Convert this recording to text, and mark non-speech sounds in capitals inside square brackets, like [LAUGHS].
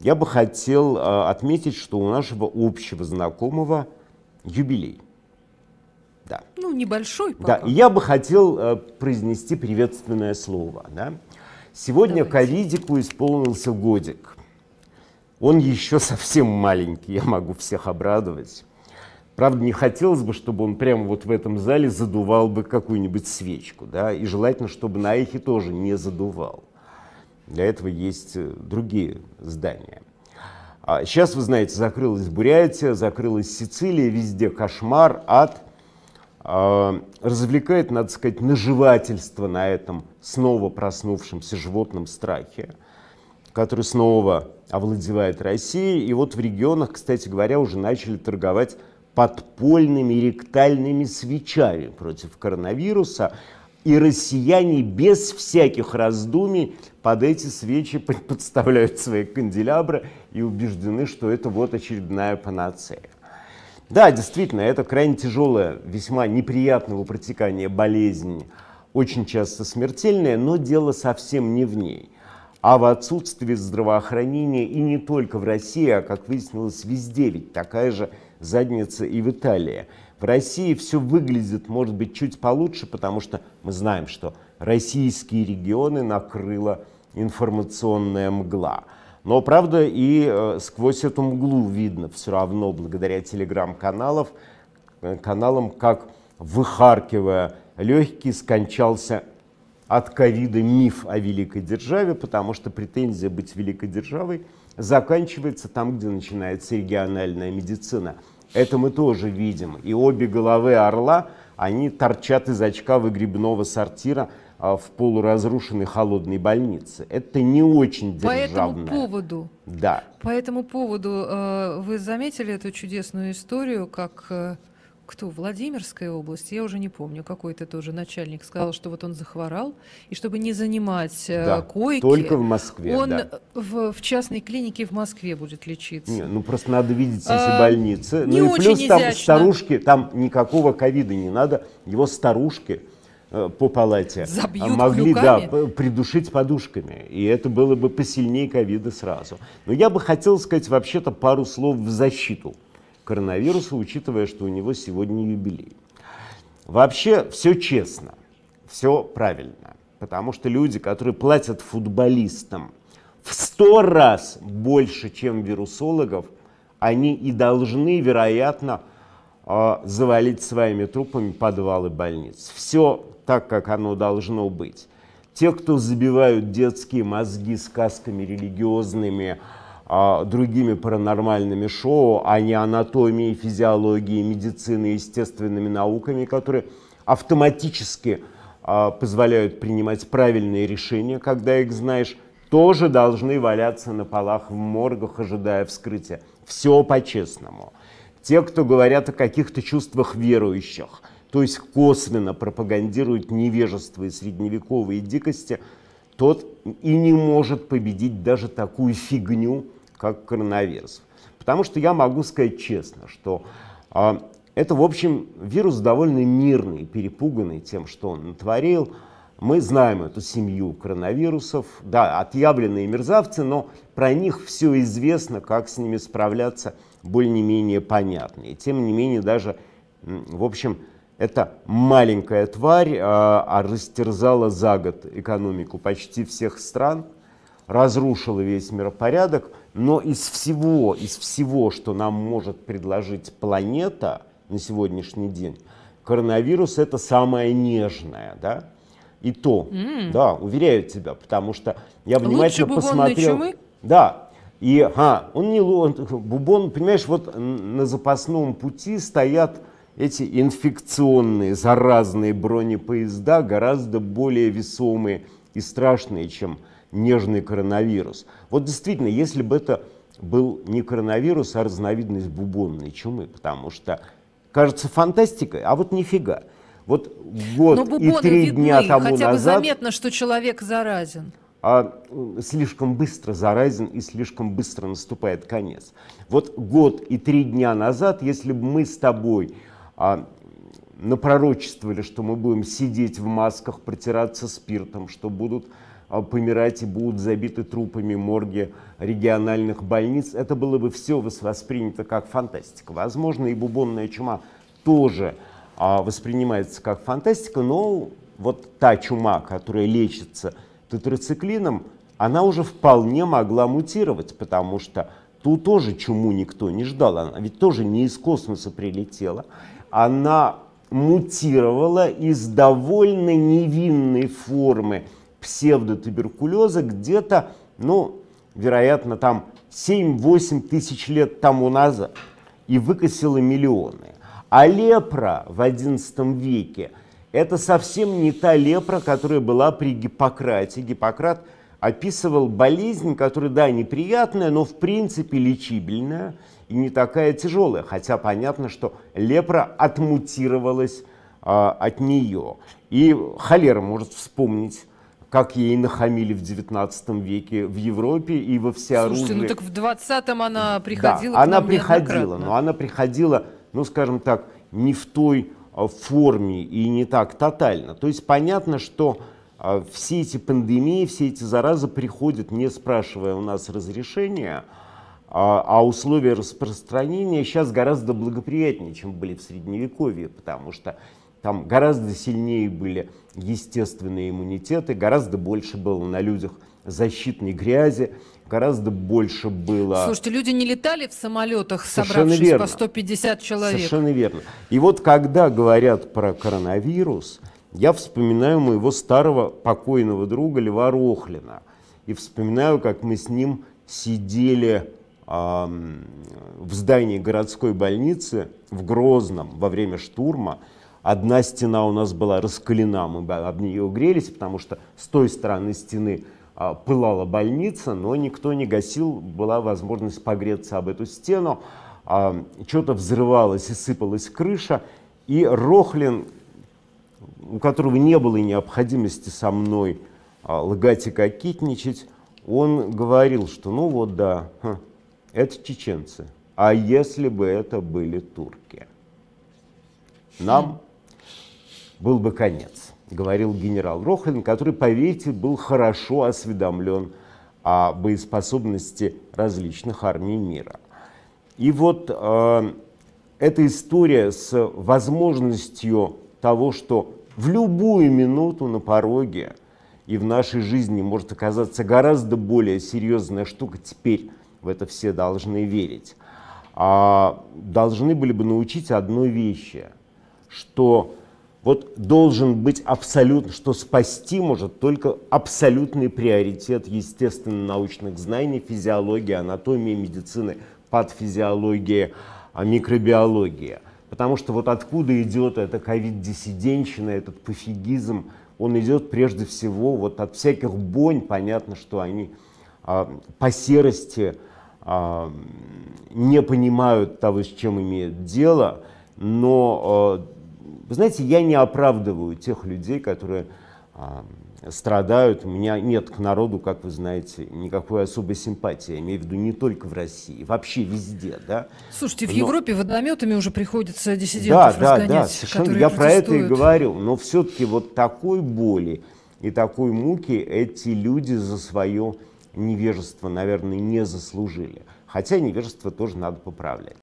я бы хотел э, отметить, что у нашего общего знакомого юбилей. Да. Ну, небольшой пока. Да, я бы хотел э, произнести приветственное слово. Да? Сегодня ковидику исполнился годик. Он еще совсем маленький, я могу всех обрадовать. Правда, не хотелось бы, чтобы он прямо вот в этом зале задувал бы какую-нибудь свечку, да, и желательно, чтобы на эхе тоже не задувал. Для этого есть э, другие здания. А сейчас, вы знаете, закрылась Бурятия, закрылась Сицилия, везде кошмар, ад. А, развлекает, надо сказать, наживательство на этом снова проснувшемся животном страхе, который снова овладевает Россией. И вот в регионах, кстати говоря, уже начали торговать подпольными ректальными свечами против коронавируса. И россияне без всяких раздумий под эти свечи [LAUGHS] подставляют свои канделябры и убеждены, что это вот очередная панацея. Да, действительно, это крайне тяжелое, весьма неприятного протекания болезни, очень часто смертельное, но дело совсем не в ней, а в отсутствии здравоохранения и не только в России, а, как выяснилось, везде ведь такая же задница и в Италии. В России все выглядит, может быть, чуть получше, потому что мы знаем, что российские регионы накрыла информационная мгла. Но, правда, и э, сквозь эту мглу видно все равно, благодаря телеграм-каналам, э, каналам, как, выхаркивая легкий, скончался от ковида миф о великой державе, потому что претензия быть великой державой заканчивается там, где начинается региональная медицина. Это мы тоже видим. И обе головы орла, они торчат из очка выгребного сортира а, в полуразрушенной холодной больнице. Это не очень державное. По этому поводу. Да. По этому поводу э, вы заметили эту чудесную историю, как э, кто, Владимирская область, я уже не помню, какой-то тоже начальник сказал, что вот он захворал, и чтобы не занимать э, да, койки, только в Москве, он да. в, в частной клинике в Москве будет лечиться. Не, ну просто надо видеть эти а, больницы. Ну не ну и плюс там старушки, там никакого ковида не надо, его старушки э, по палате э, Забьют могли да, придушить подушками. И это было бы посильнее ковида сразу. Но я бы хотел сказать вообще-то пару слов в защиту коронавируса, учитывая, что у него сегодня юбилей. Вообще все честно, все правильно, потому что люди, которые платят футболистам в сто раз больше, чем вирусологов, они и должны, вероятно, а, завалить своими трупами подвалы больниц. Все так, как оно должно быть. Те, кто забивают детские мозги сказками религиозными, а, другими паранормальными шоу, а не анатомией, физиологией, медициной, естественными науками, которые автоматически а, позволяют принимать правильные решения, когда их знаешь, тоже должны валяться на полах в моргах, ожидая вскрытия. Все по-честному. Те, кто говорят о каких-то чувствах верующих, то есть косвенно пропагандируют невежество и средневековые дикости, тот и не может победить даже такую фигню, как коронавирус. Потому что я могу сказать честно, что а, это, в общем, вирус довольно мирный, перепуганный тем, что он натворил. Мы знаем эту семью коронавирусов, да, отъявленные мерзавцы, но про них все известно, как с ними справляться, более-менее понятно. И тем не менее, даже, в общем, эта маленькая тварь а, а растерзала за год экономику почти всех стран, разрушила весь миропорядок – но из всего, из всего, что нам может предложить планета на сегодняшний день, коронавирус это самое нежное, да? И то, mm. да, уверяю тебя, потому что я внимательно Лучше посмотрел. Чумы? Да, и а, он не он, бубон, понимаешь, вот на запасном пути стоят эти инфекционные, заразные бронепоезда, гораздо более весомые и страшные, чем нежный коронавирус. Вот действительно, если бы это был не коронавирус, а разновидность бубонной чумы, потому что кажется фантастикой, а вот нифига. Вот год Но и три видны, дня тому хотя назад... Хотя бы заметно, что человек заразен. А слишком быстро заразен и слишком быстро наступает конец. Вот год и три дня назад, если бы мы с тобой а, напророчествовали, что мы будем сидеть в масках, протираться спиртом, что будут а помирать и будут забиты трупами морги региональных больниц. Это было бы все воспринято как фантастика. Возможно, и бубонная чума тоже а, воспринимается как фантастика, но вот та чума, которая лечится тетрациклином, она уже вполне могла мутировать, потому что ту тоже чуму никто не ждал, она ведь тоже не из космоса прилетела. Она мутировала из довольно невинной формы псевдотуберкулеза где-то, ну, вероятно, там 7-8 тысяч лет тому назад и выкосила миллионы. А лепра в XI веке – это совсем не та лепра, которая была при Гиппократе. Гиппократ описывал болезнь, которая, да, неприятная, но в принципе лечибельная и не такая тяжелая. Хотя понятно, что лепра отмутировалась а, от нее. И холера может вспомнить как ей нахамили в 19 веке в Европе и во всеоружии. Слушайте, ну так в 20-м она приходила да, она приходила, но она приходила, ну скажем так, не в той а, форме и не так тотально. То есть понятно, что а, все эти пандемии, все эти заразы приходят, не спрашивая у нас разрешения, а, а условия распространения сейчас гораздо благоприятнее, чем были в Средневековье, потому что там гораздо сильнее были естественные иммунитеты, гораздо больше было на людях защитной грязи, гораздо больше было... Слушайте, люди не летали в самолетах, Совершенно собравшись верно. по 150 человек. Совершенно верно. И вот когда говорят про коронавирус, я вспоминаю моего старого покойного друга Льва Рохлина. И вспоминаю, как мы с ним сидели в здании городской больницы в Грозном во время штурма, Одна стена у нас была раскалена, мы об нее грелись, потому что с той стороны стены а, пылала больница, но никто не гасил, была возможность погреться об эту стену. А, Что-то взрывалось и сыпалась крыша, и Рохлин, у которого не было необходимости со мной а, лгать и кокетничать, он говорил, что ну вот да, это чеченцы, а если бы это были турки? Нам был бы конец, говорил генерал Рохлин, который, поверьте, был хорошо осведомлен о боеспособности различных армий мира. И вот э, эта история с возможностью того, что в любую минуту на пороге и в нашей жизни может оказаться гораздо более серьезная штука, теперь в это все должны верить, а должны были бы научить одной вещи, что вот должен быть абсолютно, что спасти может только абсолютный приоритет естественно-научных знаний, физиологии, анатомии, медицины, патофизиологии, а, микробиологии. Потому что вот откуда идет эта ковид-диссиденщина, этот пофигизм, он идет прежде всего вот от всяких бонь, понятно, что они а, по серости а, не понимают того, с чем имеют дело, но а, вы знаете, я не оправдываю тех людей, которые а, страдают. У меня нет к народу, как вы знаете, никакой особой симпатии. Я имею в виду не только в России, вообще везде. Да? Слушайте, в но... Европе водометами уже приходится диссидентов да, разгонять. Да, да, совершенно. Я про это и говорю. Но все-таки вот такой боли и такой муки эти люди за свое невежество, наверное, не заслужили. Хотя невежество тоже надо поправлять.